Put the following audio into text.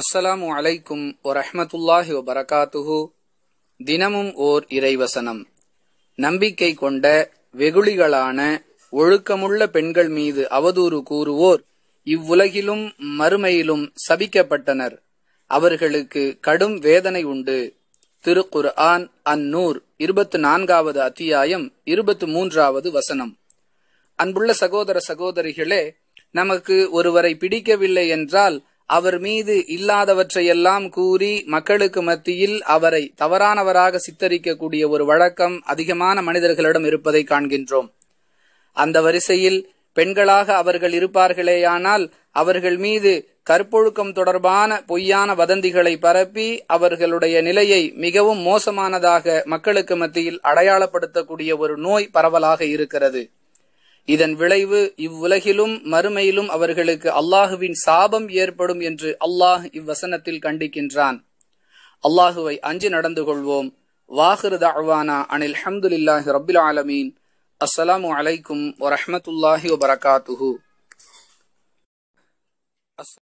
அஸ்ஸலாமு அலைக்கும் ஒரஹமத்துல்லாஹி வபரகாத்துஹு தினமும் ஓர் இறைவசனம் நம்பிக்கை கொண்ட வெகுளிகளான ஒழுக்கமுள்ள பெண்கள் மீது அவதூறு கூறுவோர் இவ்வுலகிலும் மறுமையிலும் சபிக்கப்பட்டனர் அவர்களுக்கு கடும் வேதனை உண்டு திருக்குர் ஆன் அந்நூர் இருபத்து நான்காவது அத்தியாயம் இருபத்து மூன்றாவது வசனம் அன்புள்ள சகோதர சகோதரிகளே நமக்கு ஒருவரை பிடிக்கவில்லை என்றால் அவர் மீது இல்லாதவற்றையெல்லாம் கூறி மக்களுக்கு மத்தியில் அவரை தவறானவராக சித்தரிக்கக்கூடிய ஒரு வழக்கம் அதிகமான மனிதர்களிடம் இருப்பதை காண்கின்றோம் அந்த வரிசையில் பெண்களாக அவர்கள் இருப்பார்களேயானால் அவர்கள் மீது கற்பொழுக்கம் தொடர்பான பொய்யான வதந்திகளை பரப்பி அவர்களுடைய நிலையை மிகவும் மோசமானதாக மக்களுக்கு மத்தியில் அடையாளப்படுத்தக்கூடிய ஒரு நோய் பரவலாக இருக்கிறது இதன் விளைவு இவ்வுலகிலும் மறுமையிலும் அவர்களுக்கு அல்லாஹுவின் சாபம் ஏற்படும் என்று அல்லாஹ் இவ்வசனத்தில் கண்டிக்கின்றான் அல்லாஹுவை அஞ்சு நடந்து கொள்வோம் வாஹிரு தாழ்வானா அனில் ஹம்துல்லாஹி ரபில் ஆலமீன் அஸ்ஸலாமு அலைக்கும் வரஹமத்துல்லாஹி வபரகாத்துஹூ